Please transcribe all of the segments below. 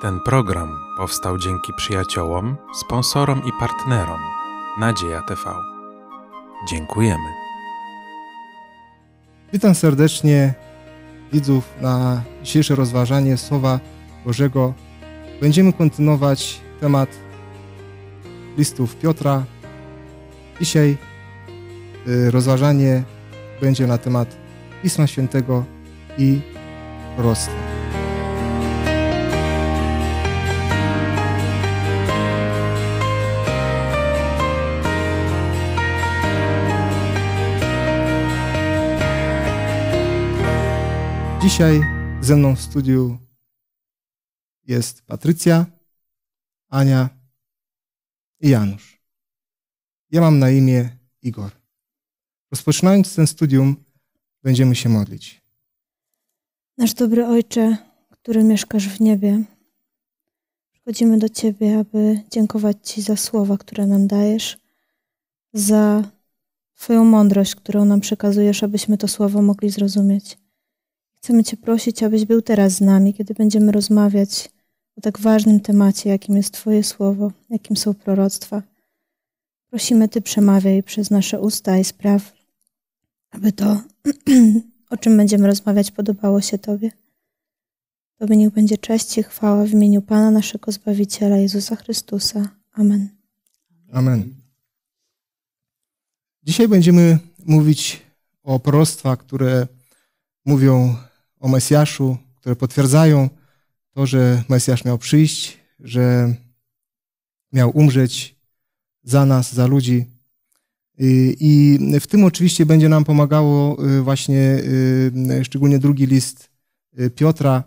Ten program powstał dzięki przyjaciołom, sponsorom i partnerom Nadzieja TV. Dziękujemy. Witam serdecznie widzów na dzisiejsze rozważanie Słowa Bożego. Będziemy kontynuować temat listów Piotra. Dzisiaj y, rozważanie będzie na temat Pisma Świętego i proroctwa. Dzisiaj ze mną w studiu jest Patrycja, Ania i Janusz. Ja mam na imię Igor. Rozpoczynając ten studium, będziemy się modlić. Nasz dobry Ojcze, który mieszkasz w niebie, przychodzimy do Ciebie, aby dziękować Ci za słowa, które nam dajesz, za Twoją mądrość, którą nam przekazujesz, abyśmy to słowo mogli zrozumieć. Chcemy Cię prosić, abyś był teraz z nami, kiedy będziemy rozmawiać o tak ważnym temacie, jakim jest Twoje słowo, jakim są proroctwa. Prosimy Ty przemawiaj przez nasze usta i spraw, aby to, o czym będziemy rozmawiać, podobało się Tobie. Tobie niech będzie cześć i chwała w imieniu Pana naszego Zbawiciela Jezusa Chrystusa. Amen. Amen. Dzisiaj będziemy mówić o proroctwach, które mówią o Mesjaszu, które potwierdzają to, że Mesjasz miał przyjść, że miał umrzeć za nas, za ludzi. I w tym oczywiście będzie nam pomagało y, właśnie y, szczególnie drugi list y, Piotra,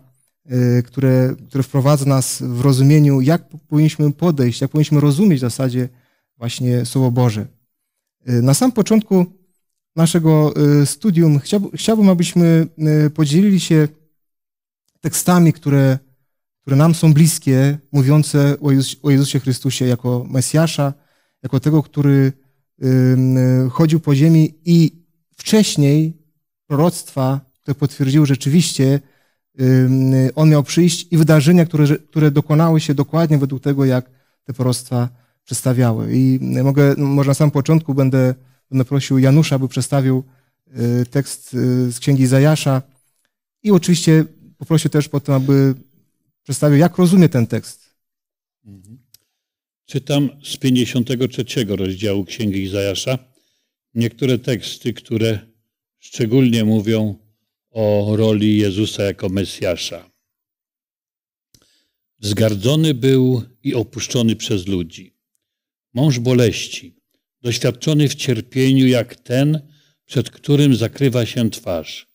który które wprowadza nas w rozumieniu, jak powinniśmy podejść, jak powinniśmy rozumieć w zasadzie właśnie Słowo Boże. Na sam początku naszego y, studium, chciałbym, abyśmy y, podzielili się tekstami, które, które nam są bliskie, mówiące o Jezusie Chrystusie jako Mesjasza, jako tego, który y, chodził po ziemi i wcześniej proroctwa, które potwierdziły rzeczywiście, on miał przyjść i wydarzenia, które, które dokonały się dokładnie według tego, jak te proroctwa przedstawiały. I mogę, no, może na samym początku będę naprosił Janusza, by przestawił e, tekst e, z księgi Zajasza i oczywiście poprosił też po to, aby przedstawił, jak rozumie ten tekst. Mhm. Czytam z 53 rozdziału księgi Zajasza niektóre teksty, które szczególnie mówią o roli Jezusa jako Mesjasza. Zgardzony był i opuszczony przez ludzi. Mąż boleści, doświadczony w cierpieniu jak ten, przed którym zakrywa się twarz,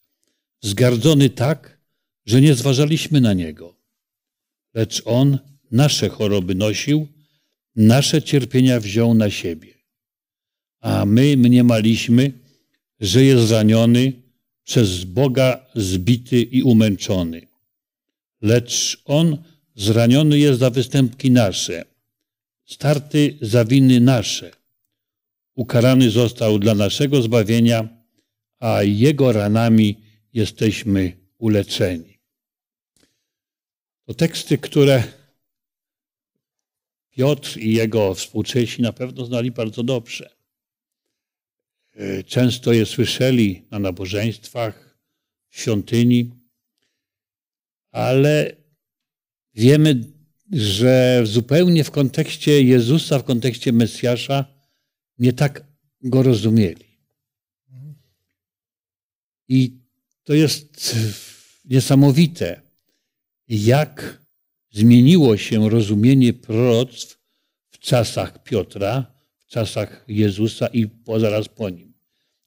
zgardzony tak, że nie zważaliśmy na niego. Lecz on nasze choroby nosił, nasze cierpienia wziął na siebie. A my mniemaliśmy, że jest raniony, przez Boga zbity i umęczony. Lecz on zraniony jest za występki nasze, starty za winy nasze ukarany został dla naszego zbawienia, a jego ranami jesteśmy uleczeni. To teksty, które Piotr i jego współcześni na pewno znali bardzo dobrze. E, często je słyszeli na nabożeństwach, w świątyni, ale wiemy, że zupełnie w kontekście Jezusa, w kontekście Mesjasza, nie tak go rozumieli. I to jest niesamowite, jak zmieniło się rozumienie proroctw w czasach Piotra, w czasach Jezusa i zaraz po nim.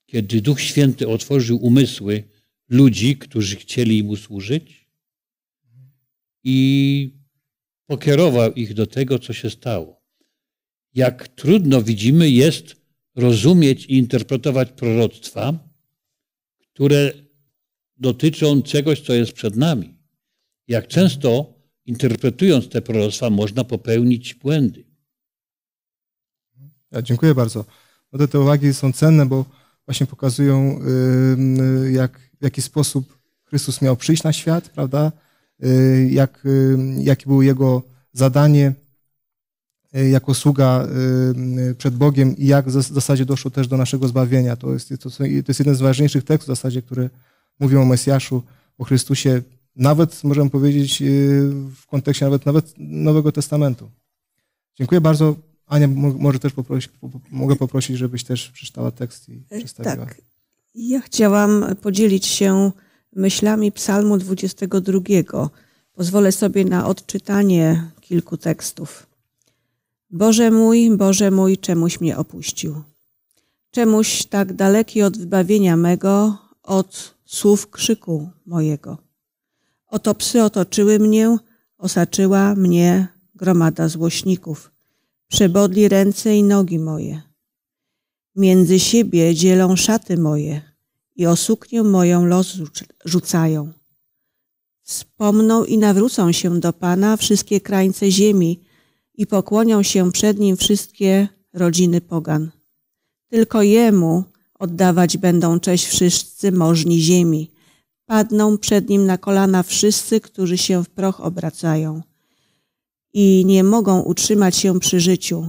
Kiedy Duch Święty otworzył umysły ludzi, którzy chcieli mu służyć i pokierował ich do tego, co się stało jak trudno widzimy jest rozumieć i interpretować proroctwa, które dotyczą czegoś, co jest przed nami. Jak często interpretując te proroctwa można popełnić błędy. Ja dziękuję bardzo. No te uwagi są cenne, bo właśnie pokazują, jak, w jaki sposób Chrystus miał przyjść na świat, prawda? Y, jak, jakie było jego zadanie, Y, jako sługa y, y, przed Bogiem i jak w zasadzie doszło też do naszego zbawienia. To jest, to, jest jeden z ważniejszych tekstów w zasadzie, które mówią o Mesjaszu, o Chrystusie, nawet możemy powiedzieć w kontekście nawet, nawet Nowego Testamentu. Dziękuję bardzo. Ania, może też poprosić, mogę poprosić, żebyś też przeczytała tekst i przedstawiła. Tak. Ja chciałam podzielić się myślami Psalmu 22. Pozwolę sobie na odczytanie kilku tekstów. Boże mój, Boże mój, czemuś mnie opuścił. Czemuś tak daleki od wybawienia mego, od słów krzyku mojego. Oto psy otoczyły mnie, osaczyła mnie gromada złośników. Przebodli ręce i nogi moje. Między siebie dzielą szaty moje i o suknię moją los rzucają. Wspomną i nawrócą się do Pana wszystkie krańce ziemi, i pokłonią się przed nim wszystkie rodziny pogan. Tylko jemu oddawać będą cześć wszyscy możni ziemi. Padną przed nim na kolana wszyscy, którzy się w proch obracają i nie mogą utrzymać się przy życiu.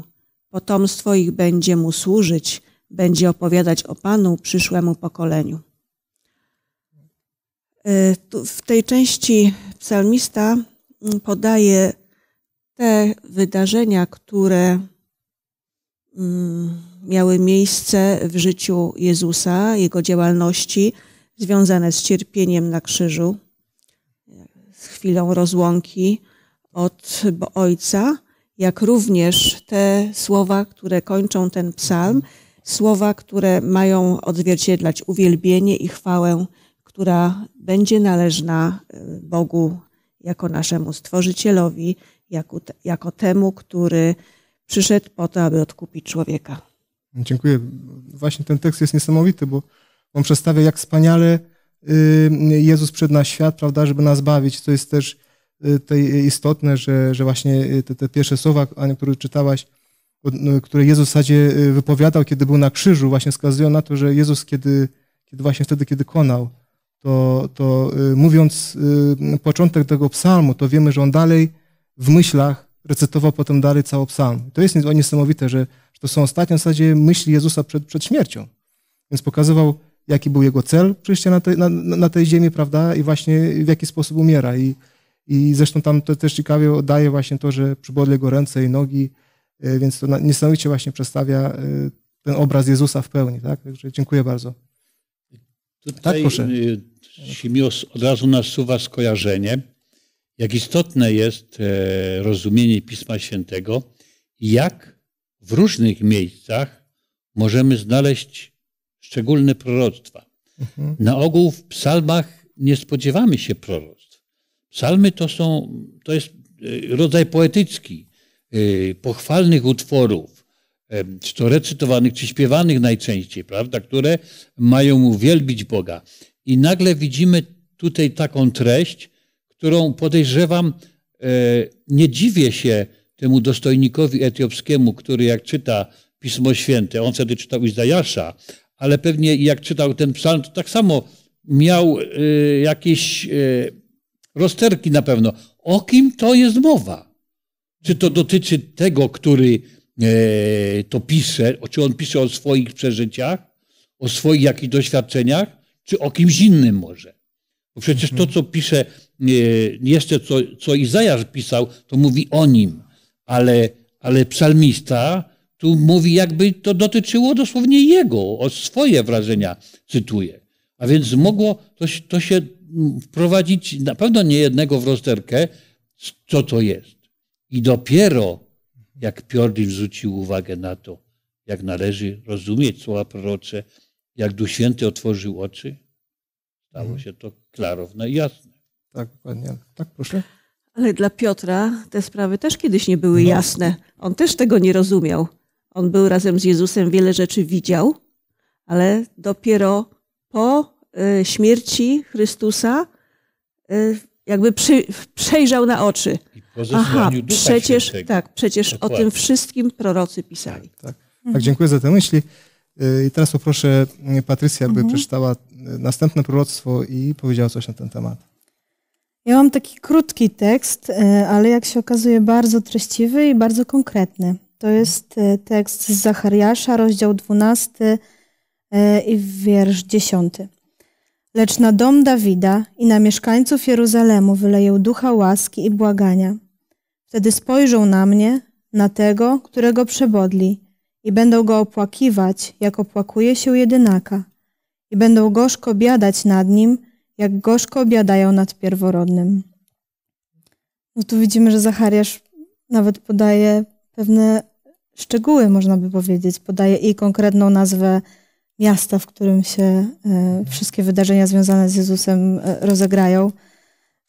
Potomstwo ich będzie mu służyć, będzie opowiadać o Panu przyszłemu pokoleniu. E, w tej części psalmista podaje te wydarzenia, które mm, miały miejsce w życiu Jezusa, jego działalności związane z cierpieniem na krzyżu, z chwilą rozłąki od Ojca, jak również te słowa, które kończą ten psalm, słowa, które mają odzwierciedlać uwielbienie i chwałę, która będzie należna y, Bogu jako naszemu Stworzycielowi, jako, jako temu, który przyszedł po to, aby odkupić człowieka. Dziękuję. Właśnie ten tekst jest niesamowity, bo on przedstawia, jak wspaniale y, Jezus przed na świat, prawda, żeby nas bawić. To jest też y, tej istotne, że, że właśnie y, te, te pierwsze słowa, które czytałaś, no, które Jezus w zasadzie wypowiadał, kiedy był na krzyżu, właśnie wskazują na to, że Jezus, kiedy, kiedy właśnie wtedy, kiedy konał, to, to mówiąc początek tego psalmu, to wiemy, że on dalej w myślach recytował potem dalej cały psalm. To jest niesamowite, że, to są ostatnie w zasadzie myśli Jezusa przed, przed śmiercią. Więc pokazywał, jaki był jego cel przyjścia na, te, na, na, tej ziemi, prawda, i właśnie w jaki sposób umiera. I, i zresztą tam to też ciekawie oddaje właśnie to, że przybodli jego ręce i nogi, e, więc to niesamowicie właśnie przedstawia e, ten obraz Jezusa w pełni, tak? Także dziękuję bardzo. Tutaj tak, proszę. E, się od razu nasuwa skojarzenie jak istotne jest e, rozumienie Pisma Świętego jak w różnych miejscach możemy znaleźć szczególne proroctwa. Mhm. Na ogół w psalmach nie spodziewamy się proroctw. Psalmy to są, to jest e, rodzaj poetycki, e, pochwalnych utworów, czy to recytowanych, czy śpiewanych najczęściej, prawda, które mają uwielbić Boga. I nagle widzimy tutaj taką treść, którą podejrzewam, e, nie dziwię się temu dostojnikowi etiopskiemu, który jak czyta Pismo Święte, on wtedy czytał Izdajasza, ale pewnie jak czytał ten psalm, to tak samo miał e, jakieś e, rozterki na pewno. O kim to jest mowa? Czy to dotyczy tego, który to pisze, czy on pisze o swoich przeżyciach, o swoich jakichś doświadczeniach, czy o kimś innym może? Bo przecież to, mhm. co pisze e, jeszcze, co, co Izajasz pisał, to mówi o nim, ale, ale psalmista tu mówi, jakby to dotyczyło dosłownie jego, o swoje wrażenia cytuje. A więc mogło to, to się mm, wprowadzić na pewno nie jednego w rozterkę, co to jest. I dopiero jak Piordy zwrócił uwagę na to, jak należy rozumieć słowa prorocze, jak Duch Święty otworzył oczy, Stało mhm. się to klarowne i jasne. Tak, dokładnie. Tak, proszę. Ale dla Piotra te sprawy też kiedyś nie były no. jasne. On też tego nie rozumiał. On był razem z Jezusem, wiele rzeczy widział, ale dopiero po y, śmierci Chrystusa y, jakby przy, przejrzał na oczy. Aha, przecież, tak, przecież Dokładnie. o tym wszystkim prorocy pisali. Tak, tak. tak dziękuję za te myśli. Y, I teraz poproszę mm, Patrycję, aby mhm. przeczytała y, następne proroctwo i powiedziała coś na ten temat. Ja mam taki krótki tekst, y, ale jak się okazuje bardzo treściwy i bardzo konkretny. To jest tekst z Zachariasza, rozdział 12 i wiersz 10. Lecz na dom Dawida i na mieszkańców Jeruzalemu wyleję ducha łaski i błagania. Wtedy spojrzą na mnie, na tego, którego przebodli – i będą go opłakiwać, jak opłakuje się jedynaka, i będą gorzko biadać nad nim, jak gorzko biadają nad pierworodnym. No tu widzimy, że Zachariasz nawet podaje pewne szczegóły, można by powiedzieć. Podaje i konkretną nazwę miasta, w którym się e, wszystkie wydarzenia związane z Jezusem e, rozegrają.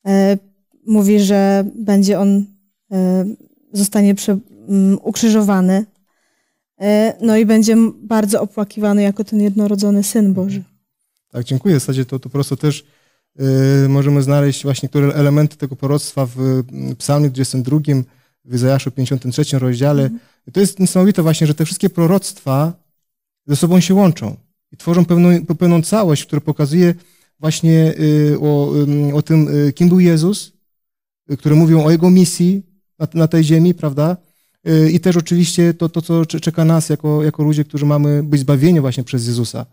E, mówi, że będzie on, zostanie ukrzyżowany, E, no i będzie bardzo opłakiwany jako ten jednorodzony Syn mhm. Boży. Tak, dziękuję. W zasadzie to, to prosto też yy, możemy znaleźć właśnie niektóre elementy tego proroctwa w mm, psalmie 22, w Izajaszu 53 rozdziale. Mhm. I to jest niesamowite właśnie, że te wszystkie proroctwa ze sobą się łączą i tworzą pewną, pewną całość, która pokazuje właśnie yy, o, yy, o tym, y, kim był Jezus, y, które mówią o Jego misji na, na tej ziemi, prawda? Y, I też oczywiście to, to co czeka nas jako, jako ludzie, którzy mamy być zbawieni właśnie przez Jezusa.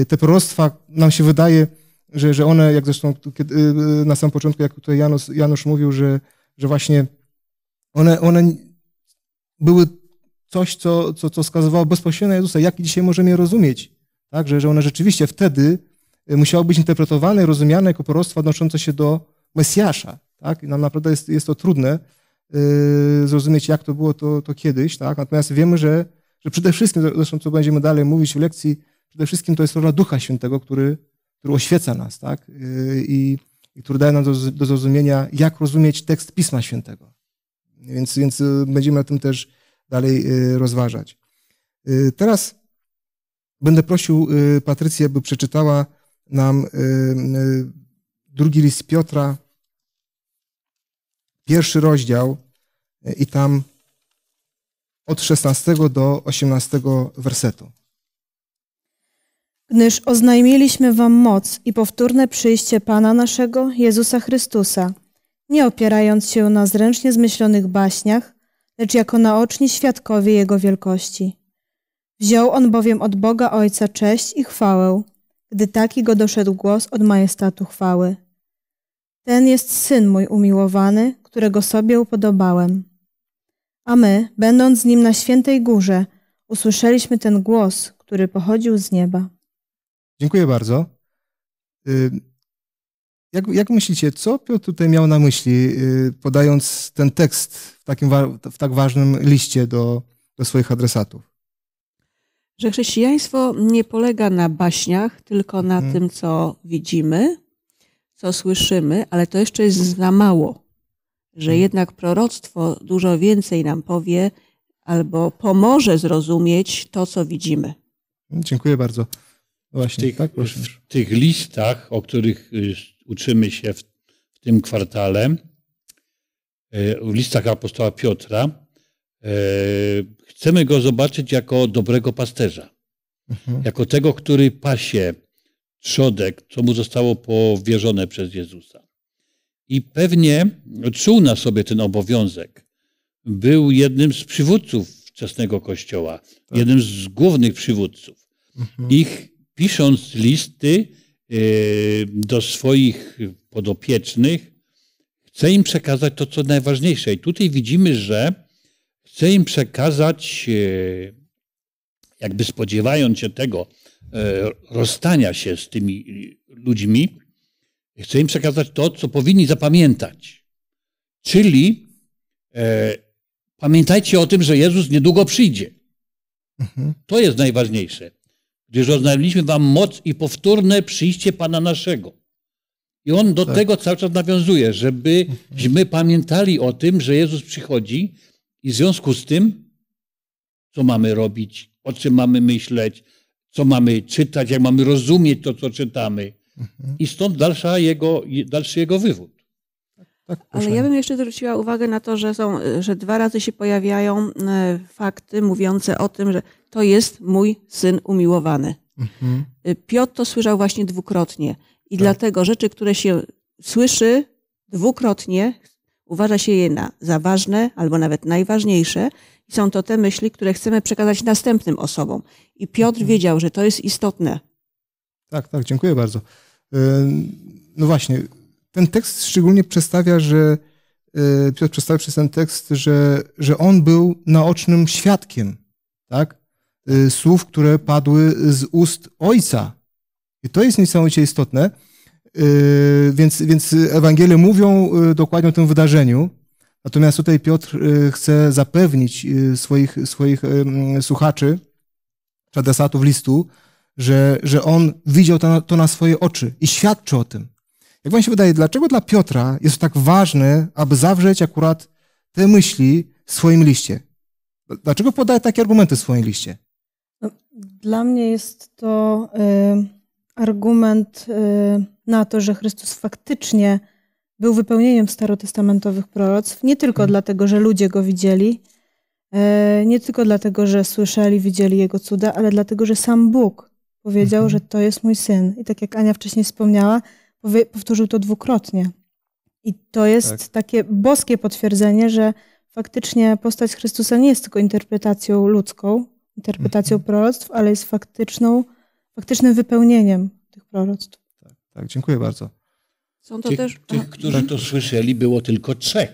Y, te proroctwa nam się wydaje, że, że one, jak zresztą kiedy, y, na samym początku, jak tutaj Janusz, Janusz mówił, że, że właśnie one, one były coś, co, co, co skazywało bezpośrednio na Jezusa. Jak dzisiaj możemy je rozumieć? Tak? Że, że one rzeczywiście wtedy musiały być interpretowane, rozumiane jako proroctwa odnoszące się do Mesjasza. Tak? I nam naprawdę jest, jest to trudne. Y, zrozumieć, jak to było to, to kiedyś, tak? Natomiast wiemy, że, że przede wszystkim, zresztą co będziemy dalej mówić w lekcji, przede wszystkim to jest rola Ducha Świętego, który, który oświeca nas, tak? Y, I, i który daje nam do, do zrozumienia, jak rozumieć tekst Pisma Świętego. Więc, więc y, będziemy o tym też dalej rozważać. Teraz będę prosił Patrycję, by przeczytała nam drugi list Piotra, pierwszy rozdział e, i tam od 16 do 18 wersetu. Gdyż oznajmiliśmy wam moc i powtórne przyjście Pana naszego, Jezusa Chrystusa, nie opierając się na zręcznie zmyślonych baśniach, lecz jako naoczni świadkowie Jego wielkości. Wziął on bowiem od Boga Ojca cześć i chwałę, gdy taki go doszedł głos od majestatu chwały. Ten jest syn mój umiłowany, którego sobie upodobałem. A my, będąc z nim na świętej górze, usłyszeliśmy ten głos, który pochodził z nieba. Dziękuję bardzo. Y, jak, jak myślicie, co Piotr tutaj miał na myśli, y, podając ten tekst w, takim, w tak ważnym liście do, do swoich adresatów? Że chrześcijaństwo nie polega na baśniach, tylko na hmm. tym, co widzimy, co słyszymy, ale to jeszcze jest za mało, że mhm. jednak proroctwo dużo więcej nam powie albo pomoże zrozumieć to, co widzimy. Dziękuję bardzo. No właśnie, w tych, tak, w tych listach, o których y, uczymy się w, w tym kwartale, y, w listach apostoła Piotra, y, chcemy go zobaczyć jako dobrego pasterza, mhm. jako tego, który pasie trzodek, co mu zostało powierzone przez Jezusa. I pewnie czuł na sobie ten obowiązek. Był jednym z przywódców wczesnego kościoła, tak. jednym z głównych przywódców. Mhm. Ich pisząc listy e, do swoich podopiecznych, chce im przekazać to, co najważniejsze. I tutaj widzimy, że chce im przekazać, e, jakby spodziewając się tego, E, rozstania się z tymi ludźmi, chce im przekazać to, co powinni zapamiętać. Czyli e, pamiętajcie o tym, że Jezus niedługo przyjdzie. Mhm. To jest najważniejsze, gdyż oznajmiliśmy wam moc i powtórne przyjście Pana naszego. I on do tak. tego cały czas nawiązuje, żebyśmy mhm. pamiętali o tym, że Jezus przychodzi i w związku z tym, co mamy robić, o czym mamy myśleć, co mamy czytać, jak mamy rozumieć to, co czytamy. I stąd dalsza jego, dalszy jego wywód. Tak, tak Ale ja bym jeszcze zwróciła uwagę na to, że, są, że dwa razy się pojawiają e, fakty mówiące o tym, że to jest mój syn umiłowany. Mhm. E, Piotr to słyszał właśnie dwukrotnie. I tak. dlatego rzeczy, które się słyszy dwukrotnie, Uważa się je na, za ważne albo nawet najważniejsze i są to te myśli, które chcemy przekazać następnym osobom. I Piotr mhm. wiedział, że to jest istotne. Tak, tak, dziękuję bardzo. No właśnie, ten tekst szczególnie przedstawia, że y, Piotr przedstawia przez ten tekst, że, że on był naocznym świadkiem, tak? Y, słów, które padły z ust ojca. I to jest niesamowicie istotne, Y, więc, więc Ewangelie mówią y, dokładnie o tym wydarzeniu. Natomiast tutaj Piotr y, chce zapewnić swoich, swoich słuchaczy, adresatów listu, że, że on widział to na, to na swoje oczy i świadczy o tym. Jak wam się wydaje, dlaczego dla Piotra jest to tak ważne, aby zawrzeć akurat te myśli w swoim liście? Dlaczego podaje takie argumenty w swoim liście? No, dla mnie jest to y, argument. Y na to, że Chrystus faktycznie był wypełnieniem starotestamentowych proroctw, nie tylko hmm. dlatego, że ludzie go widzieli, e, nie tylko dlatego, że słyszeli, widzieli jego cuda, ale dlatego, że sam Bóg powiedział, hmm. że to jest mój syn. I tak jak Ania wcześniej wspomniała, powtórzył to dwukrotnie. I to jest tak. takie boskie potwierdzenie, że faktycznie postać Chrystusa nie jest tylko interpretacją ludzką, interpretacją mhm. proroctw, ale jest faktyczną, faktycznym wypełnieniem tych proroctw. Tak, dziękuję bardzo. Są to tych, też... tych którzy tak. to słyszeli, było tylko trzech.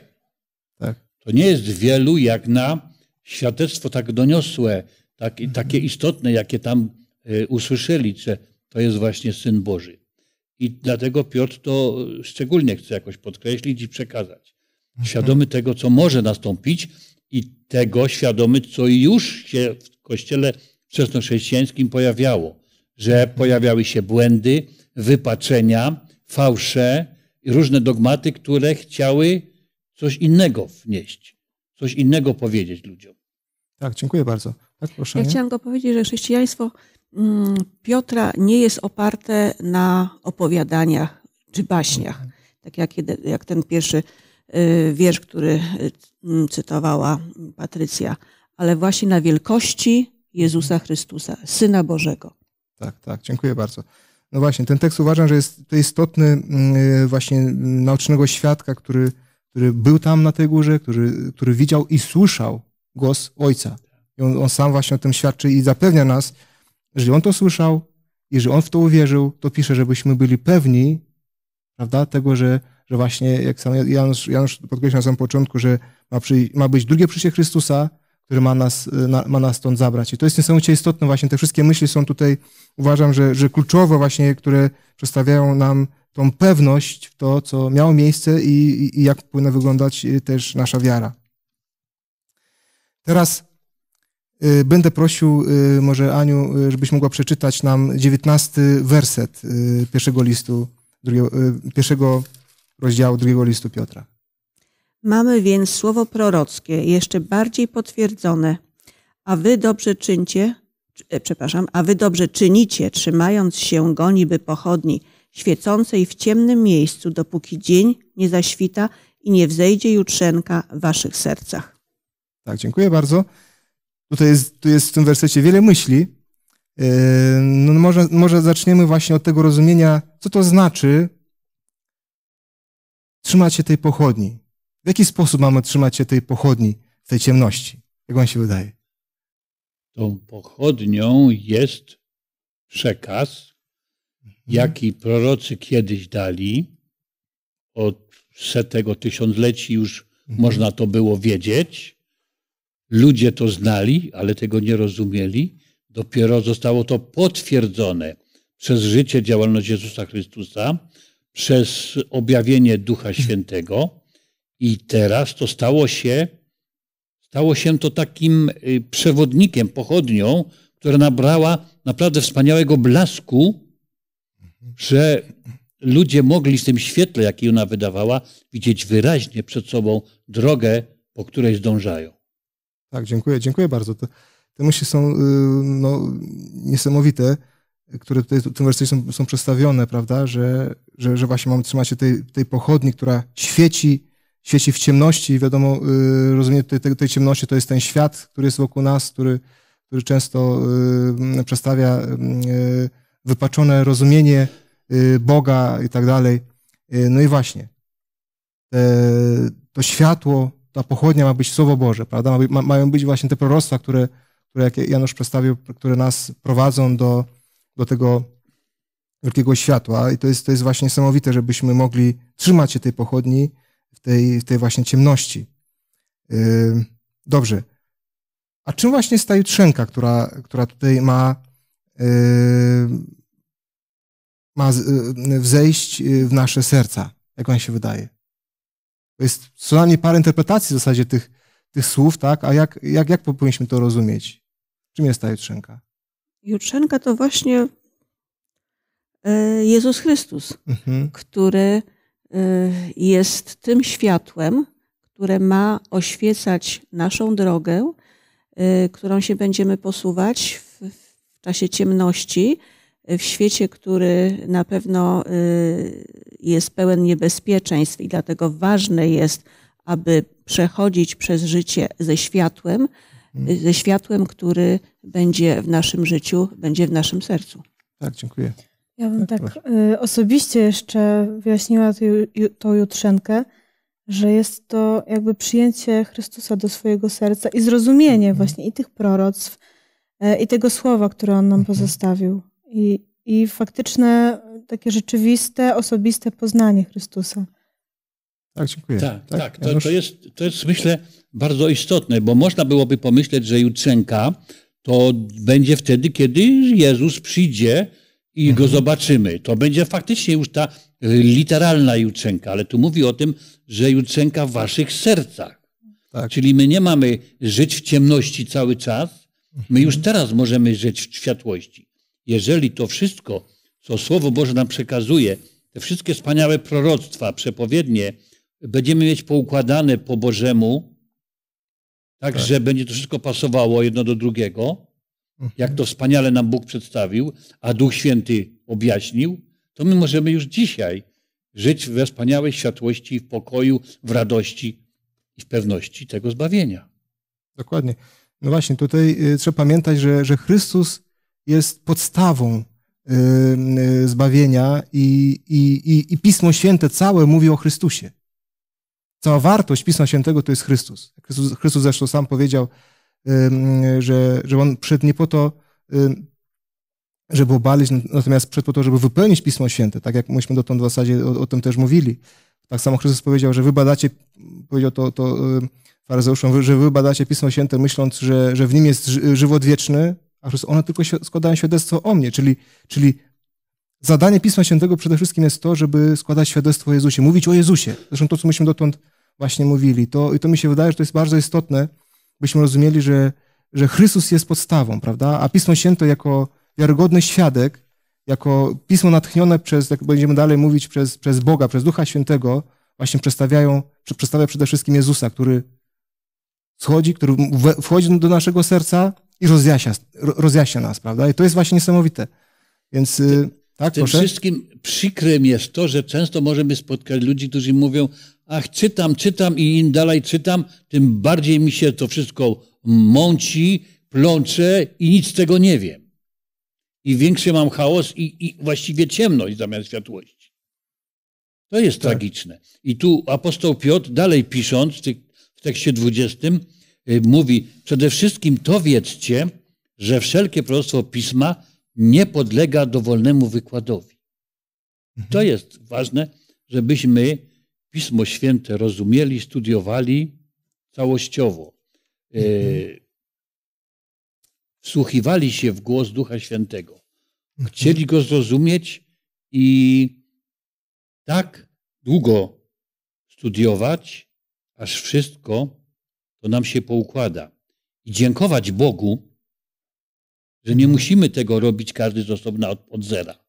Tak. To nie jest wielu jak na świadectwo tak doniosłe, tak, takie istotne, jakie tam e, usłyszeli, że to jest właśnie Syn Boży. I dlatego Piotr to szczególnie chce jakoś podkreślić i przekazać. Mhm. Świadomy tego, co może nastąpić i tego świadomy, co już się w kościele wczesnochrześcijańskim pojawiało, że pojawiały się błędy, wypaczenia, fałsze i różne dogmaty, które chciały coś innego wnieść, coś innego powiedzieć ludziom. Tak, dziękuję bardzo. Tak, proszę. Ja chciałam go powiedzieć, że chrześcijaństwo mm, Piotra nie jest oparte na opowiadaniach czy baśniach. Mhm. Tak jak, jak ten pierwszy y, wiersz, który y, mm, cytowała Patrycja, ale właśnie na wielkości Jezusa Chrystusa, Syna Bożego. Tak, tak, dziękuję bardzo. No właśnie, ten tekst uważam, że jest to istotny mm, y, właśnie mm, naucznego świadka, który, który był tam na tej górze, który, który widział i słyszał głos Ojca. I on, on sam właśnie o tym świadczy i zapewnia nas, że on to słyszał, jeżeli on w to uwierzył, to pisze, żebyśmy byli pewni, prawda, tego, że, że właśnie, jak sam Janusz, Janusz podkreśla na samym początku, że ma, przy, ma być drugie przyjście Chrystusa, który ma nas, y, na, ma nas stąd zabrać. I to jest niesamowicie istotne właśnie. Te wszystkie myśli są tutaj, uważam, że, że kluczowe właśnie, które przedstawiają nam tą pewność w to, co miało miejsce i, i, i jak powinna wyglądać y, też nasza wiara. Teraz y, będę prosił y, może Aniu, y, żebyś mogła przeczytać nam dziewiętnasty werset y, pierwszego listu, drugiego, pierwszego rozdziału drugiego listu Piotra. Mamy więc słowo prorockie, jeszcze bardziej potwierdzone. A wy dobrze czyńcie, e, przepraszam, a wy dobrze czynicie, trzymając się goniby pochodni, świecącej w ciemnym miejscu, dopóki dzień nie zaświta i nie wzejdzie jutrzenka w waszych sercach. Tak, dziękuję bardzo. Tutaj jest, tu jest w tym wersecie wiele myśli. Yy, no może, może zaczniemy właśnie od tego rozumienia, co to znaczy trzymać się tej pochodni. W jaki sposób mamy trzymać się tej pochodni, tej ciemności? Jak wam się wydaje? Tą pochodnią jest przekaz, mhm. jaki prorocy kiedyś dali. Od setego tysiącleci już mhm. można to było wiedzieć. Ludzie to znali, ale tego nie rozumieli. Dopiero zostało to potwierdzone przez życie, działalność Jezusa Chrystusa, przez objawienie Ducha mhm. Świętego. I teraz to stało się, stało się to takim y, przewodnikiem, pochodnią, która nabrała naprawdę wspaniałego blasku, że ludzie mogli w tym świetle, jaki ona wydawała, widzieć wyraźnie przed sobą drogę, po której zdążają. Tak, dziękuję, dziękuję bardzo. Te, te myśli są y, no, niesamowite, które tutaj w tym wersji są, są przedstawione, prawda, że, że, że właśnie mamy trzymać się tej, tej pochodni, która świeci świeci w ciemności i wiadomo, y, rozumienie tej, tej, ciemności to jest ten świat, który jest wokół nas, który, który często y, przedstawia y, wypaczone rozumienie Boga i tak dalej. No i właśnie, e, to światło, ta pochodnia ma być Słowo Boże, prawda? Ma, mają być właśnie te proroctwa, które, które jak Janusz przedstawił, które nas prowadzą do, do tego wielkiego światła i to jest, to jest właśnie niesamowite, żebyśmy mogli trzymać się tej pochodni, w tej, w tej właśnie ciemności. dobrze. A czym właśnie jest ta jutrzenka, która, która tutaj ma, ma y, wzejść y, w nasze serca? Jak on się wydaje? To jest co najmniej parę interpretacji w zasadzie tych, tych słów, tak? A jak, jak, jak powinniśmy to rozumieć? Czym jest ta jutrzenka? Jutrzenka to właśnie e, Jezus Chrystus, mhm. który Y, jest tym światłem, które ma oświecać naszą drogę, y, którą się będziemy posuwać w, w czasie ciemności, w świecie, który na pewno y, jest pełen niebezpieczeństw i dlatego ważne jest, aby przechodzić przez życie ze światłem, mhm. ze światłem, który będzie w naszym życiu, będzie w naszym sercu. Tak, dziękuję. Ja bym tak, tak, tak y, osobiście jeszcze wyjaśniła to, tą jutrzenkę, że jest to jakby przyjęcie Chrystusa do swojego serca i zrozumienie mhm. właśnie i tych proroctw, y, i tego słowa, które On nam mhm. pozostawił. I, I faktyczne, takie rzeczywiste, osobiste poznanie Chrystusa. Tak, dziękuję. Tak, tak. tak. To, to, jest, to jest myślę bardzo istotne, bo można byłoby pomyśleć, że jutrzenka to będzie wtedy, kiedy Jezus przyjdzie i go mhm. zobaczymy. To będzie faktycznie już ta e, literalna Jutrzenka, ale tu mówi o tym, że Jutrzenka w waszych sercach. Tak. Czyli my nie mamy żyć w ciemności cały czas, my już mhm. teraz możemy żyć w światłości. Jeżeli to wszystko, co Słowo Boże nam przekazuje, te wszystkie wspaniałe proroctwa, przepowiednie, będziemy mieć poukładane po Bożemu, tak, tak. że będzie to wszystko pasowało jedno do drugiego, Mhm. jak to wspaniale nam Bóg przedstawił, a Duch Święty objaśnił, to my możemy już dzisiaj żyć we wspaniałej światłości, w pokoju, w radości i w pewności tego zbawienia. Dokładnie. No właśnie, tutaj y, trzeba pamiętać, że, że Chrystus jest podstawą y, y, zbawienia i, i, i, i Pismo Święte całe mówi o Chrystusie. Cała wartość Pisma Świętego to jest Chrystus. Chrystus, Chrystus zresztą sam powiedział, że, że on przyszedł nie po to, żeby obalić, natomiast przyszedł po to, żeby wypełnić Pismo Święte, tak jak myśmy dotąd w zasadzie o, o tym też mówili. Tak samo Chrystus powiedział, że wy badacie, powiedział to, to faryzeuszom, że wy badacie Pismo Święte myśląc, że, że w nim jest żywot wieczny, a Chrystus, one tylko składają świadectwo o mnie, czyli, czyli zadanie Pisma Świętego przede wszystkim jest to, żeby składać świadectwo o Jezusie, mówić o Jezusie. Zresztą to, co myśmy dotąd właśnie mówili. To, I to mi się wydaje, że to jest bardzo istotne, byśmy rozumieli, że, że Chrystus jest podstawą, prawda? A Pismo Święte jako wiarygodny świadek, jako pismo natchnione przez, jak będziemy dalej mówić, przez, przez Boga, przez Ducha Świętego, właśnie przedstawiają, przedstawia przede wszystkim Jezusa, który schodzi, który wchodzi do naszego serca i rozjaśnia, rozjaśnia nas, prawda? I to jest właśnie niesamowite. Więc tym, tak, tym proszę? wszystkim przykrem jest to, że często możemy spotkać ludzi, którzy mówią, Ach, czytam, czytam i im dalej czytam, tym bardziej mi się to wszystko mąci, plącze i nic z tego nie wiem. I większy mam chaos i, i właściwie ciemność zamiast światłości. To jest tak. tragiczne. I tu apostoł Piotr, dalej pisząc w tekście 20, y, mówi: Przede wszystkim to wiedzcie, że wszelkie proroctwo pisma nie podlega dowolnemu wykładowi. To mhm. jest ważne, żebyśmy Pismo Święte rozumieli, studiowali całościowo. Mhm. Wsłuchiwali się w głos Ducha Świętego. Mhm. Chcieli go zrozumieć i tak długo studiować, aż wszystko to nam się poukłada. I dziękować Bogu, że nie musimy tego robić każdy z osobna od, od zera.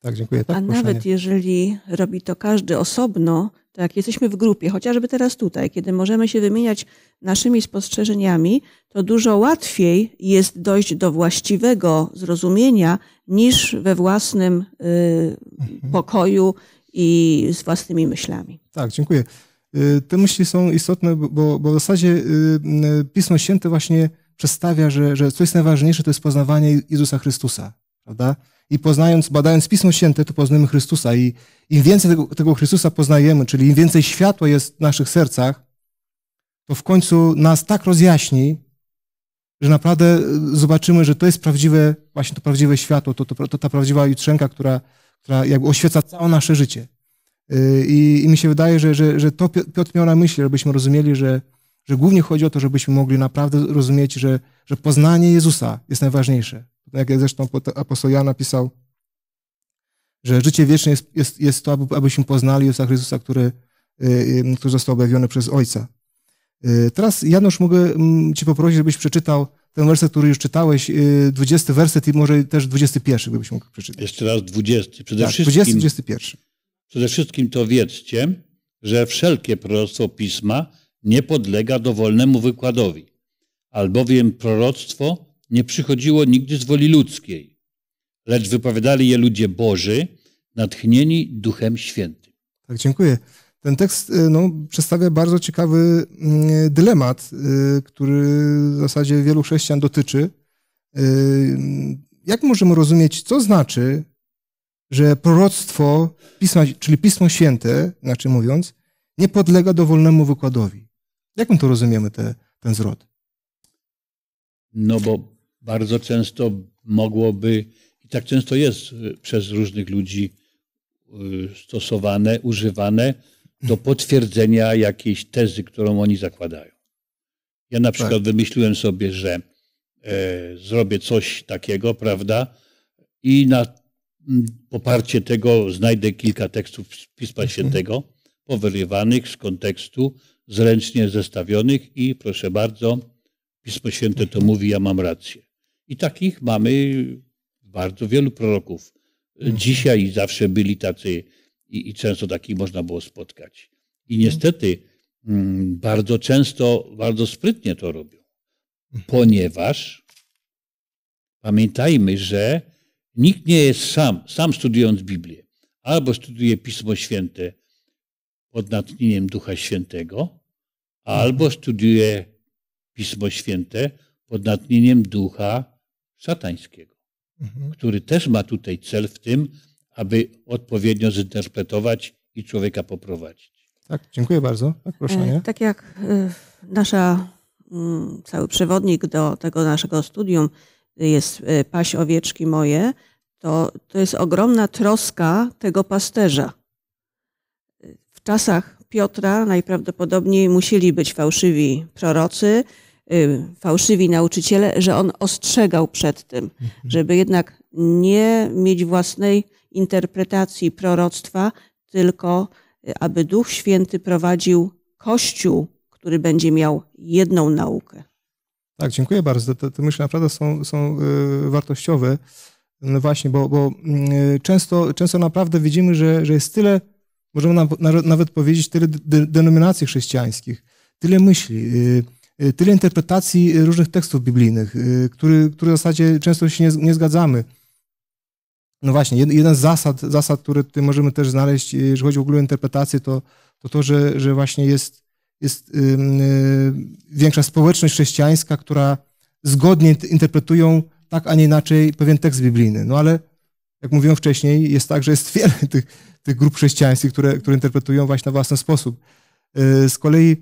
Tak, dziękuję. Tak, A nawet jeżeli robi to każdy osobno, to jak jesteśmy w grupie, chociażby teraz tutaj, kiedy możemy się wymieniać naszymi spostrzeżeniami, to dużo łatwiej jest dojść do właściwego zrozumienia niż we własnym y, mhm. pokoju i z własnymi myślami. Tak, dziękuję. Y, te myśli są istotne, bo, bo w zasadzie y, y, Pismo Święte właśnie przedstawia, że, że co jest najważniejsze, to jest poznawanie Jezusa Chrystusa, prawda? I poznając, badając Pismo Święte, to poznamy Chrystusa. I im więcej tego, tego Chrystusa poznajemy, czyli im więcej światła jest w naszych sercach, to w końcu nas tak rozjaśni, że naprawdę e, zobaczymy, że to jest prawdziwe, właśnie to prawdziwe światło, to, to, to ta prawdziwa jutrzenka, która, która jakby oświeca całe nasze życie. E, I, I, mi się wydaje, że, że, że to Piotr miał na myśli, żebyśmy rozumieli, że, że głównie chodzi o to, żebyśmy mogli naprawdę rozumieć, że, że poznanie Jezusa jest najważniejsze. Tak jak zresztą apostoł Jan napisał, że życie wieczne jest, jest, jest to, abyśmy poznali Jezusa Chrystusa, który, y, y, który został objawiony przez Ojca. Y, teraz, Janusz, mogę mm, Cię poprosić, żebyś przeczytał ten werset, który już czytałeś, 20 werset i może też 21, gdybyś mógł przeczytać. Jeszcze raz 20. Przede tak, wszystkim, 20, 21. Przede wszystkim to wiedzcie, że wszelkie proroctwo Pisma nie podlega dowolnemu wykładowi, albowiem proroctwo nie przychodziło nigdy z woli ludzkiej, lecz wypowiadali je ludzie Boży, natchnieni Duchem Świętym. Tak, dziękuję. Ten tekst y, no, przedstawia bardzo ciekawy mm, dylemat, y, który w zasadzie wielu chrześcijan dotyczy. Y, jak możemy rozumieć, co znaczy, że proroctwo, pisma, czyli Pismo Święte, inaczej mówiąc, nie podlega dowolnemu wykładowi? Jak my to rozumiemy, te, ten zwrot? No bo bardzo często mogłoby, i tak często jest y, przez różnych ludzi y, stosowane, używane do potwierdzenia jakiejś tezy, którą oni zakładają. Ja na przykład tak. wymyśliłem sobie, że e, zrobię coś takiego, prawda? I na poparcie tego znajdę kilka tekstów z Pisma mhm. Świętego, powyrywanych z kontekstu, zręcznie zestawionych i proszę bardzo, Pismo Święte to mhm. mówi, ja mam rację. I takich mamy bardzo wielu proroków. Mhm. Dzisiaj zawsze byli tacy i, i często takich można było spotkać. I mhm. niestety mm, bardzo często, bardzo sprytnie to robią, mhm. ponieważ pamiętajmy, że nikt nie jest sam, sam studiując Biblię. Albo studiuje Pismo Święte pod natchnieniem Ducha Świętego, albo studiuje Pismo Święte pod natchnieniem Ducha szatańskiego, mhm. który też ma tutaj cel w tym, aby odpowiednio zinterpretować i człowieka poprowadzić. Tak, dziękuję bardzo. Tak, proszę, nie? E, tak jak e, nasza, mm, cały przewodnik do tego naszego studium jest e, Paś owieczki moje, to, to jest ogromna troska tego pasterza. W czasach Piotra najprawdopodobniej musieli być fałszywi prorocy, Y, fałszywi nauczyciele, że on ostrzegał przed tym, mhm. żeby jednak nie mieć własnej interpretacji proroctwa, tylko y, aby Duch Święty prowadził Kościół, który będzie miał jedną naukę. Tak, dziękuję bardzo. Te, te myśli naprawdę są, są y, wartościowe. No właśnie, bo, bo często, często naprawdę widzimy, że, że jest tyle, możemy nawet powiedzieć, tyle denominacji chrześcijańskich, tyle myśli Y, tyle interpretacji y, różnych tekstów biblijnych, y, który, który w zasadzie często się nie, nie zgadzamy. No właśnie, jeden z zasad, zasad, które tutaj możemy też znaleźć, jeżeli chodzi w ogóle o interpretację, to to, to że, że właśnie jest, jest większa społeczność chrześcijańska, która zgodnie interpretują tak, a nie inaczej pewien tekst biblijny. No ale jak mówiłem wcześniej, jest tak, że jest wiele tych, tych grup chrześcijańskich, które, które interpretują właśnie na własny sposób. Z kolei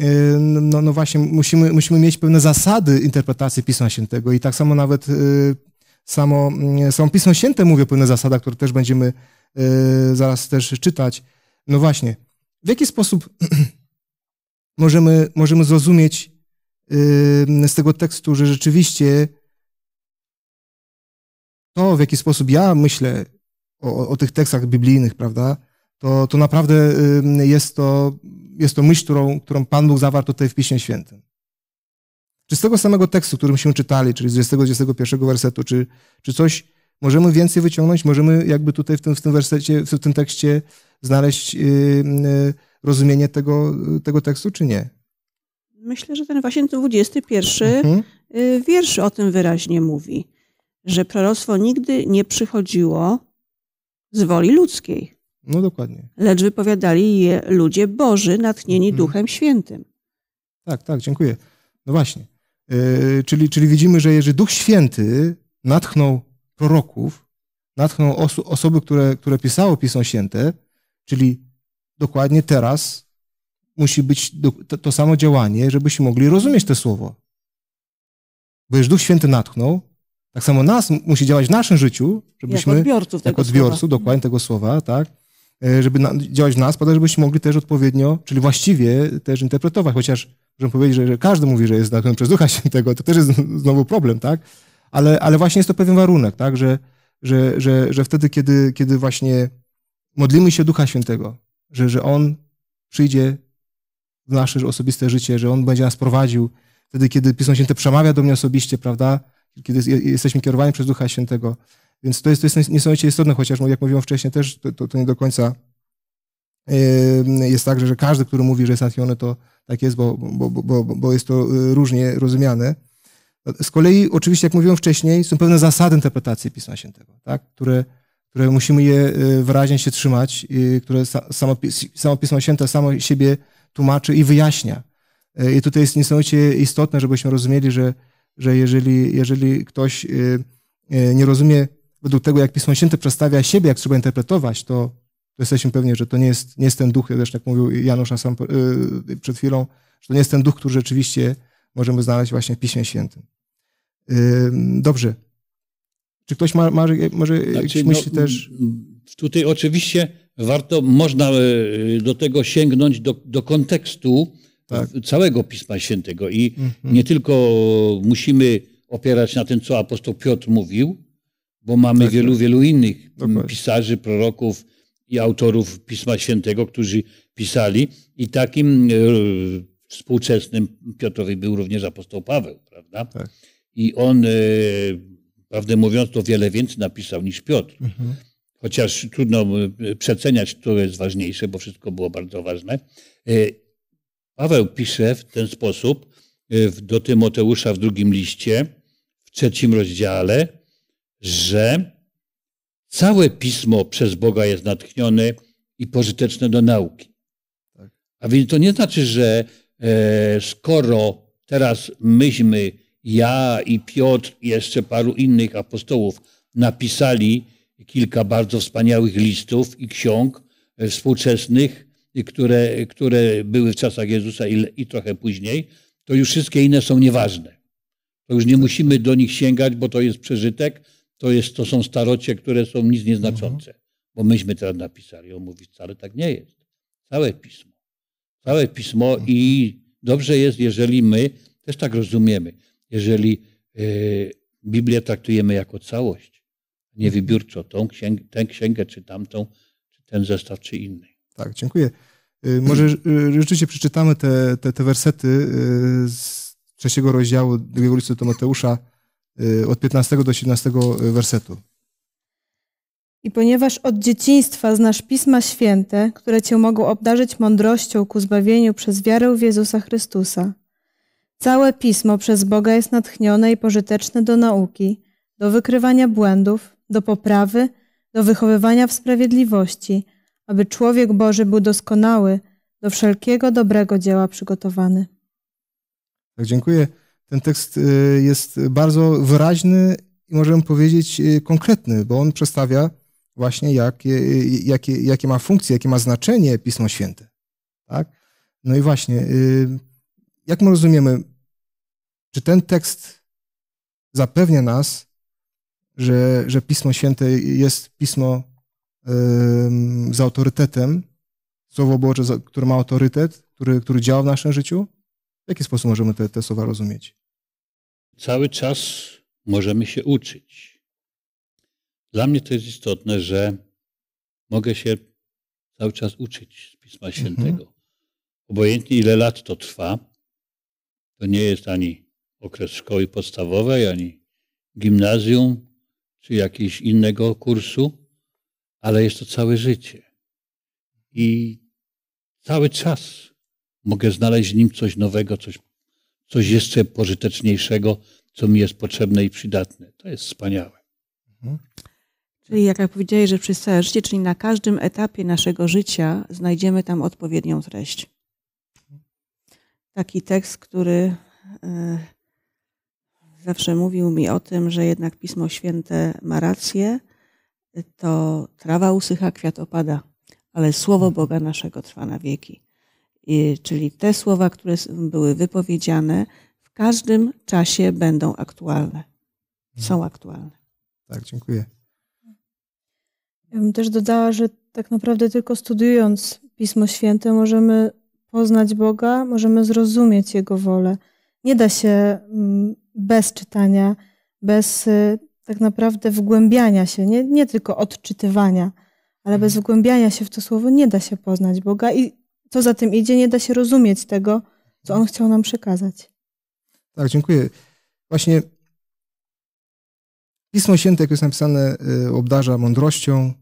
Y, no, no, no właśnie musimy, musimy mieć pewne zasady interpretacji Pisma Świętego i tak samo nawet y, samo, y, samo Pismo Święte mówi o pewnych zasadach, które też będziemy zaraz też czytać. No właśnie, w jaki sposób możemy, możemy zrozumieć z tego tekstu, że rzeczywiście to, w jaki sposób ja myślę o, o tych tekstach biblijnych, prawda, to, to naprawdę jest to jest to myśl, którą, którą Pan Bóg zawarł tutaj w Piśmie Świętym. Czy z tego samego tekstu, którym się czytali, czyli z 20-21 wersetu, czy, czy coś możemy więcej wyciągnąć? Możemy jakby tutaj w tym, w tym wersecie, w tym tekście znaleźć yy, yy, rozumienie tego, tego tekstu, czy nie? Myślę, że ten właśnie 21 mhm. Y, wiersz o tym wyraźnie mówi, że proroctwo nigdy nie przychodziło z woli ludzkiej. No dokładnie. Lecz wypowiadali je ludzie Boży, natchnieni mhm. Duchem Świętym. Tak, tak, dziękuję. No właśnie. Yy, czyli, czyli widzimy, że jeżeli Duch Święty natchnął proroków, natchnął oso osoby, które, które pisało Pismo Święte, czyli dokładnie teraz musi być do, to, to, samo działanie, żebyśmy mogli rozumieć to słowo. Bo jeżeli Duch Święty natchnął, tak samo nas musi działać w naszym życiu, żebyśmy jako odbiorców, jako tego odbiorców słowa. dokładnie mhm. tego słowa, tak, E, żeby na, działać w nas, po to, żebyśmy mogli też odpowiednio, czyli właściwie też interpretować, chociaż możemy powiedzieć, że, że każdy mówi, że jest znakiem przez Ducha Świętego, to też jest znowu problem, tak? Ale, ale właśnie jest to pewien warunek, tak? Że, że, że, że wtedy, kiedy, kiedy właśnie modlimy się Ducha Świętego, że, że On przyjdzie w nasze osobiste życie, że On będzie nas prowadził, wtedy, kiedy Pismo Święte przemawia do mnie osobiście, prawda? Kiedy jesteśmy kierowani przez Ducha Świętego, więc to jest, to jest niesamowicie istotne, chociaż no, jak mówiłem wcześniej też, to, to, to nie do końca yy, jest tak, że, każdy, który mówi, że jest antyony, to tak jest, bo, bo, bo, bo jest to y, różnie rozumiane. Z kolei, oczywiście, jak mówiłem wcześniej, są pewne zasady interpretacji Pisma Świętego, tak? które, które musimy je y, wyraźnie się trzymać, y, które samo, samo Pismo Święte samo siebie tłumaczy i wyjaśnia. I tutaj jest niesamowicie istotne, żebyśmy rozumieli, że, że jeżeli, jeżeli ktoś nie rozumie według tego, jak Pismo Święte przedstawia siebie, jak trzeba interpretować, to, to jesteśmy pewni, że to nie jest, nie jest ten duch, zresztą jak mówił Janusz sam, yy, przed chwilą, że to nie jest ten duch, który rzeczywiście możemy znaleźć właśnie w Piśmie Świętym. Yy, dobrze. Czy ktoś ma, ma może znaczy, no, myśli no, też? Tutaj oczywiście warto, można y, do tego sięgnąć, do, do kontekstu e, tak. całego Pisma Świętego i mm -hmm. nie tylko musimy opierać na tym, co apostoł Piotr mówił, bo mamy tak, wielu, wielu innych Dokładnie. pisarzy, proroków i autorów Pisma Świętego, którzy pisali i takim e, współczesnym Piotrowi był również apostoł Paweł, prawda? Tak. I on, e, prawdę mówiąc, to wiele więcej napisał niż Piotr. Mhm. Chociaż trudno e, przeceniać, które jest ważniejsze, bo wszystko było bardzo ważne. Paweł pisze w ten sposób do Tymoteusza w drugim liście, w trzecim rozdziale, że całe pismo przez Boga jest natchnione i pożyteczne do nauki. Tak. A więc to nie znaczy, że e, skoro teraz myśmy, ja i Piotr i jeszcze paru innych apostołów napisali kilka bardzo wspaniałych listów i ksiąg e, współczesnych, które, które były w czasach Jezusa i, i trochę później, to już wszystkie inne są nieważne. To już nie musimy do nich sięgać, bo to jest przeżytek, to, jest, to są starocie, które są nic nieznaczące. Mhm. Bo myśmy teraz napisali, on mówi, wcale tak nie jest. Całe pismo. Całe pismo mhm. i dobrze jest, jeżeli my też tak rozumiemy, jeżeli y, Biblię traktujemy jako całość, nie mhm. wybiórczo tą księgę, tę księgę, czy tamtą, czy ten zestaw, czy inny. Tak, dziękuję. E, może mhm. e, rzeczywiście przeczytamy te, te, te wersety z trzeciego rozdziału drugiego listu do Mateusza. Y, od 15 do 17 y, wersetu. I ponieważ od dzieciństwa znasz Pisma Święte, które cię mogą obdarzyć mądrością ku zbawieniu przez wiarę w Jezusa Chrystusa. Całe Pismo przez Boga jest natchnione i pożyteczne do nauki, do wykrywania błędów, do poprawy, do wychowywania w sprawiedliwości, aby człowiek Boży był doskonały, do wszelkiego dobrego dzieła przygotowany. Tak, dziękuję ten tekst y, jest bardzo wyraźny i możemy powiedzieć y, konkretny, bo on przedstawia właśnie jakie, jakie, jakie ma funkcje, jakie ma znaczenie Pismo Święte. Tak? No i właśnie, y, jak my rozumiemy, czy ten tekst zapewnia nas, że, że Pismo Święte jest pismo z autorytetem, Słowo Boże, które ma autorytet, który, który działa w naszym życiu? W jaki sposób możemy te, te słowa rozumieć? Cały czas możemy się uczyć. Dla mnie to jest istotne, że mogę się cały czas uczyć z Pisma mhm. Świętego. Mhm. Obojętnie ile lat to trwa, to nie jest ani okres szkoły podstawowej, ani gimnazjum, czy jakiegoś innego kursu, ale jest to całe życie. I cały czas Mogę znaleźć w nim coś nowego, coś, coś jeszcze pożyteczniejszego, co mi jest potrzebne i przydatne. To jest wspaniałe. Mhm. Czyli jak powiedziałeś, że przez całe życie, czyli na każdym etapie naszego życia znajdziemy tam odpowiednią treść. Taki tekst, który e, zawsze mówił mi o tym, że jednak Pismo Święte ma rację, to trawa usycha, kwiat opada, ale Słowo mhm. Boga naszego trwa na wieki czyli te słowa, które były wypowiedziane, w każdym czasie będą aktualne. Mhm. Są aktualne. Tak, dziękuję. Ja bym też dodała, że tak naprawdę tylko studiując Pismo Święte możemy poznać Boga, możemy zrozumieć Jego wolę. Nie da się mm, bez czytania, bez y, tak naprawdę wgłębiania się, nie, nie tylko odczytywania, ale mhm. bez wgłębiania się w to słowo nie da się poznać Boga i co za tym idzie, nie da się rozumieć tego, co on chciał nam przekazać. Tak, dziękuję. Właśnie Pismo Święte, jak jest napisane, y, obdarza mądrością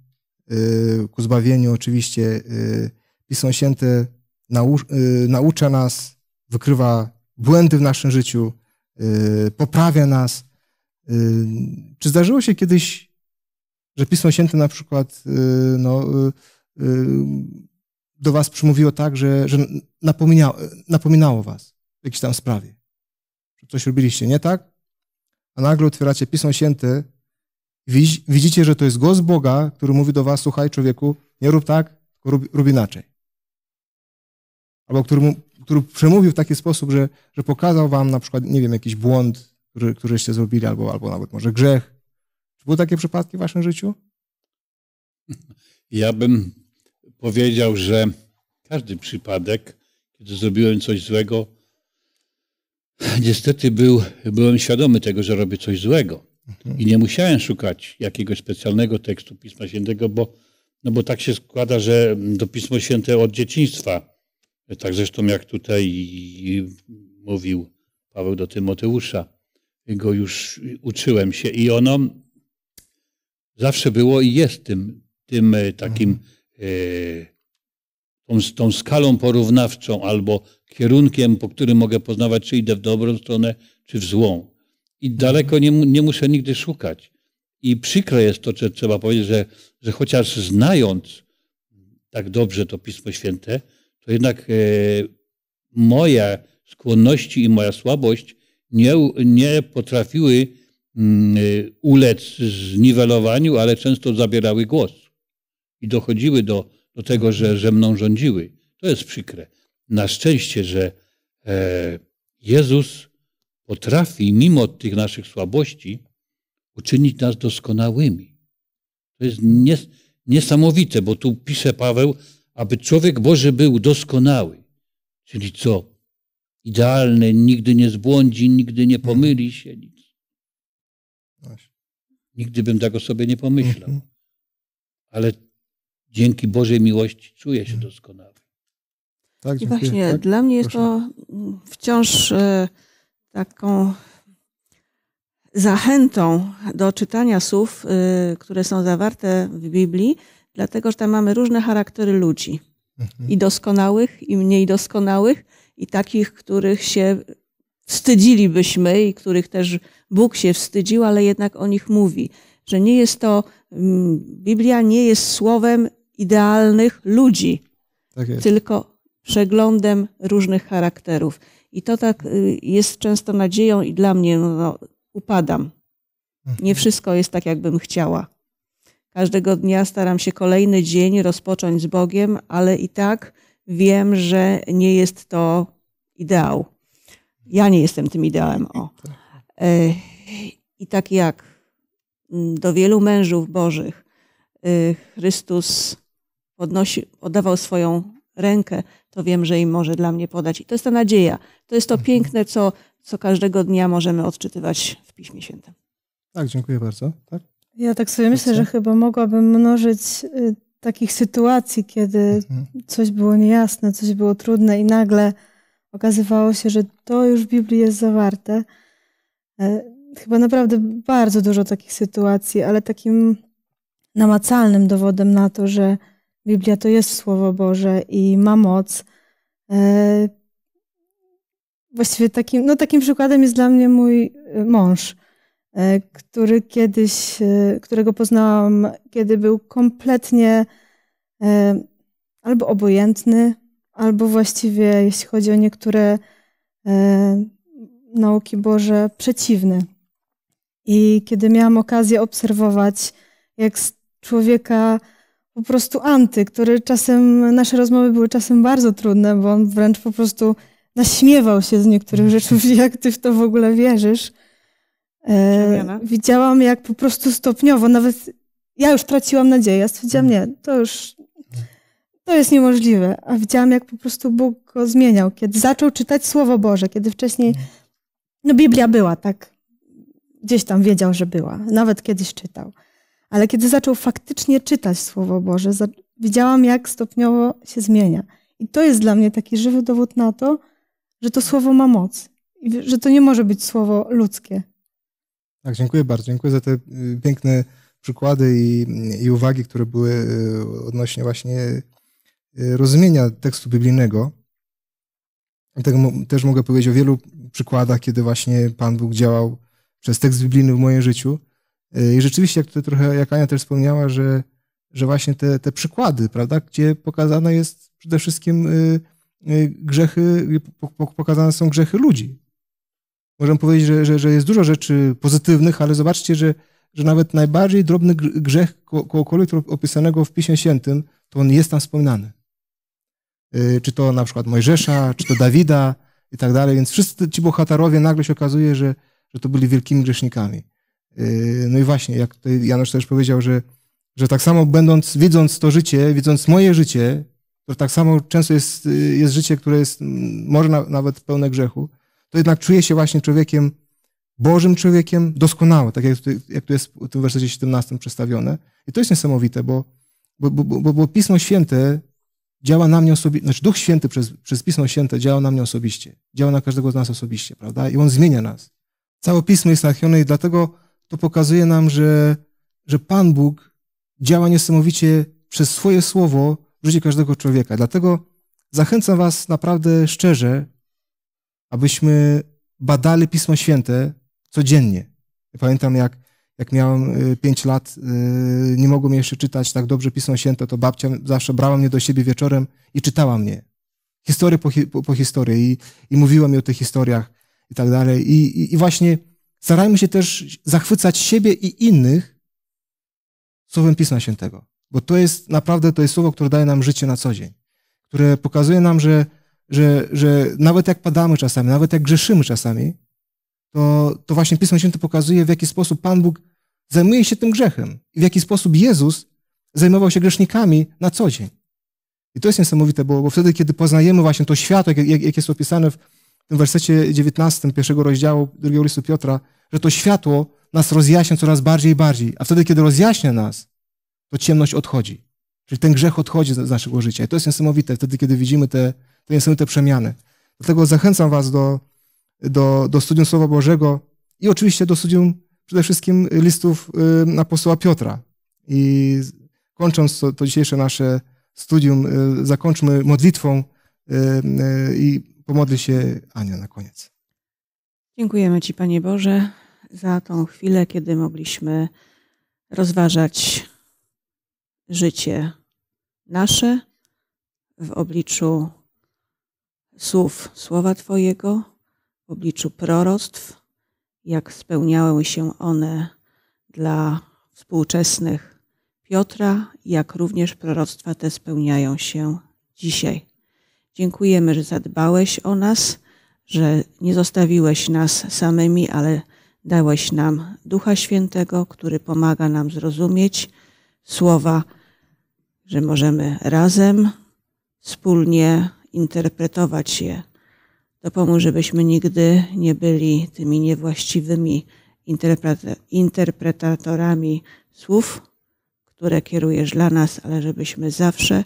y, ku zbawieniu. Oczywiście y, Pismo Święte naucza nas, wykrywa błędy w naszym życiu, poprawia nas. Czy zdarzyło się kiedyś, że Pismo Święte na przykład no, do was przemówiło tak, że, że napominało, napominało was w jakiejś tam sprawie. Coś robiliście nie tak, a nagle otwieracie Pismo Święte widzicie, że to jest głos Boga, który mówi do was, słuchaj człowieku, nie rób tak, tylko rób, rób inaczej. Albo który, który przemówił w taki sposób, że, że pokazał wam na przykład, nie wiem, jakiś błąd, który, któryście zrobili, albo, albo nawet może grzech. Czy były takie przypadki w waszym życiu? Ja bym powiedział, że każdy przypadek, kiedy zrobiłem coś złego, niestety był, byłem świadomy tego, że robię coś złego. Mhm. I nie musiałem szukać jakiegoś specjalnego tekstu Pisma Świętego, bo, no bo tak się składa, że do Pismo Święte od dzieciństwa, tak zresztą jak tutaj mówił Paweł do Tymoteusza, go już uczyłem się i ono zawsze było i jest tym, tym takim mhm. Y, tą, tą skalą porównawczą albo kierunkiem, po którym mogę poznawać, czy idę w dobrą stronę, czy w złą. I daleko nie, nie muszę nigdy szukać. I przykre jest to, że trzeba powiedzieć, że, że chociaż znając tak dobrze to Pismo Święte, to jednak e, moje skłonności i moja słabość nie, nie potrafiły mm, ulec zniwelowaniu, ale często zabierały głos i dochodziły do, do tego, że, że mną rządziły. To jest przykre. Na szczęście, że e, Jezus potrafi, mimo tych naszych słabości, uczynić nas doskonałymi. To jest nies niesamowite, bo tu pisze Paweł, aby człowiek Boży był doskonały. Czyli co? Idealny, nigdy nie zbłądzi, nigdy nie mhm. pomyli się. Nic. Nigdy bym tego tak sobie nie pomyślał. Mhm. Ale dzięki Bożej miłości czuję się doskonale. Tak, I właśnie tak? dla mnie jest Proszę. to wciąż e, taką zachętą do czytania słów, e, które są zawarte w Biblii, dlatego że tam mamy różne charaktery ludzi. Mhm. I doskonałych, i mniej doskonałych, i takich, których się wstydzilibyśmy i których też Bóg się wstydził, ale jednak o nich mówi. Że nie jest to, mm, Biblia nie jest słowem idealnych ludzi, tak tylko przeglądem różnych charakterów. I to tak y, jest często nadzieją i dla mnie no, no upadam. Mhm. Nie wszystko jest tak, jakbym chciała. Każdego dnia staram się kolejny dzień rozpocząć z Bogiem, ale i tak wiem, że nie jest to ideał. Ja nie jestem tym ideałem. O. E, I tak jak mm, do wielu mężów Bożych y, Chrystus podnosi, oddawał swoją rękę, to wiem, że im może dla mnie podać. I to jest ta nadzieja. To jest to mhm. piękne, co, co każdego dnia możemy odczytywać w Piśmie Świętym. Tak, dziękuję bardzo. Tak? Ja tak sobie myślę, że chyba mogłabym mnożyć y, takich sytuacji, kiedy mhm. coś było niejasne, coś było trudne i nagle okazywało się, że to już w Biblii jest zawarte. E, chyba naprawdę bardzo dużo takich sytuacji, ale takim namacalnym dowodem na to, że Biblia to jest Słowo Boże i ma moc. E, właściwie takim, no takim przykładem jest dla mnie mój e, mąż, e, który kiedyś, którego poznałam, kiedy był kompletnie albo obojętny, albo właściwie, jeśli chodzi o niektóre nauki Boże, przeciwny. I kiedy miałam okazję obserwować, jak z człowieka po prostu Anty, który czasem, nasze rozmowy były czasem bardzo trudne, bo on wręcz po prostu naśmiewał się z niektórych mm. rzeczy, jak ty w to w ogóle wierzysz. E, widziałam, jak po prostu stopniowo, nawet ja już traciłam nadzieję, stwierdziłam, mm. nie, to już to jest niemożliwe. A widziałam, jak po prostu Bóg go zmieniał, kiedy zaczął czytać Słowo Boże, kiedy wcześniej, mm. no Biblia była, tak, gdzieś tam wiedział, że była, nawet kiedyś czytał. Ale kiedy zaczął faktycznie czytać Słowo Boże, widziałam, jak stopniowo się zmienia. I to jest dla mnie taki żywy dowód na to, że to słowo ma moc i że to nie może być słowo ludzkie. Tak, dziękuję bardzo. Dziękuję za te y, piękne przykłady i, i uwagi, które były y, odnośnie właśnie y, rozumienia tekstu biblijnego. Tak też mogę powiedzieć o wielu przykładach, kiedy właśnie Pan Bóg działał przez tekst biblijny w moim życiu. E, I rzeczywiście, jak tutaj trochę, jak Ania też wspomniała, że, że właśnie te, te przykłady, prawda, gdzie pokazane jest przede wszystkim y, y, grzechy, pokazane są grzechy ludzi. Możemy powiedzieć, że, że, że jest dużo rzeczy pozytywnych, ale zobaczcie, że, że nawet najbardziej drobny grzech kogokolwiek opisanego w Piśmie Świętym, to on jest tam wspominany. Y, czy to na przykład Mojżesza, czy to Dawida i tak dalej. Więc wszyscy ci bohaterowie nagle się okazuje, że, że to byli wielkimi grzesznikami. Yy, no i właśnie, jak tutaj Janusz też powiedział, że, że tak samo będąc, widząc to życie, widząc moje życie, to tak samo często jest, yy, jest życie, które jest mm, może nawet pełne grzechu, to jednak czuję się właśnie człowiekiem, Bożym człowiekiem doskonałym, tak jak, jak tu jest w tym wersecie 17 przedstawione. I to jest niesamowite, bo, bo, bo, bo Pismo Święte działa na mnie osobiście, znaczy Duch Święty przez, przez Pismo Święte działa na mnie osobiście, działa na każdego z nas osobiście, prawda? I On zmienia nas. Całe Pismo jest nachyłone i dlatego to pokazuje nam, że, że Pan Bóg działa niesamowicie przez swoje słowo w życiu każdego człowieka. Dlatego zachęcam Was naprawdę szczerze, abyśmy badali Pismo Święte codziennie. Ja pamiętam, jak, jak miałem 5 y, lat, y, nie mogłem jeszcze czytać tak dobrze Pismo Święte, to babcia zawsze brała mnie do siebie wieczorem i czytała mnie. Historię po, po, po historii i, i mówiła mi o tych historiach i tak dalej. I, i, i właśnie Starajmy się też zachwycać siebie i innych Słowem Pisma Świętego, bo to jest naprawdę to jest słowo, które daje nam życie na co dzień, które pokazuje nam, że, że, że nawet jak padamy czasami, nawet jak grzeszymy czasami, to, to właśnie Pismo Święte pokazuje, w jaki sposób Pan Bóg zajmuje się tym grzechem i w jaki sposób Jezus zajmował się grzesznikami na co dzień. I to jest niesamowite, bo, bo wtedy, kiedy poznajemy właśnie to światło, jakie, jakie jest opisane w, tym wersecie 19 pierwszego rozdziału drugiego listu Piotra, że to światło nas rozjaśnia coraz bardziej i bardziej, a wtedy, kiedy rozjaśnia nas, to ciemność odchodzi. Czyli ten grzech odchodzi z naszego życia. I to jest niesamowite, wtedy, kiedy widzimy te, te niesamowite przemiany. Dlatego zachęcam Was do, do, do studium Słowa Bożego i oczywiście do studium przede wszystkim listów na y, posła Piotra. I kończąc to, to dzisiejsze nasze studium, y, zakończmy modlitwą y, i Pomodli się Ania na koniec. Dziękujemy Ci, Panie Boże, za tą chwilę, kiedy mogliśmy rozważać życie nasze w obliczu słów Słowa Twojego, w obliczu proroctw, jak spełniały się one dla współczesnych Piotra, jak również proroctwa te spełniają się dzisiaj. Dziękujemy, że zadbałeś o nas, że nie zostawiłeś nas samymi, ale dałeś nam Ducha Świętego, który pomaga nam zrozumieć słowa, że możemy razem, wspólnie interpretować je. To Dopomóż, żebyśmy nigdy nie byli tymi niewłaściwymi interpretatorami słów, które kierujesz dla nas, ale żebyśmy zawsze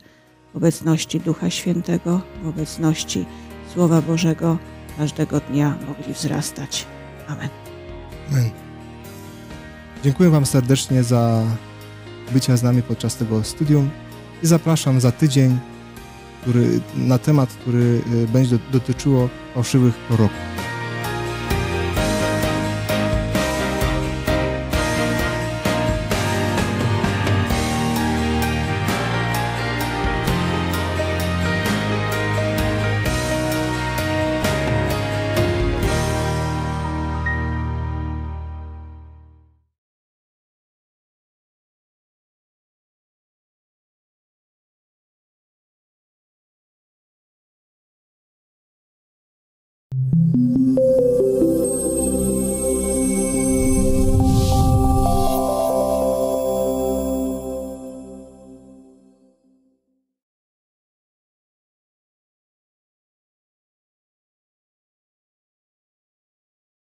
w obecności Ducha Świętego, w obecności Słowa Bożego każdego dnia mogli wzrastać. Amen. Amen. Dziękuję Wam serdecznie za bycie z nami podczas tego studium i zapraszam za tydzień który, na temat, który y, będzie dotyczyło fałszywych proroków.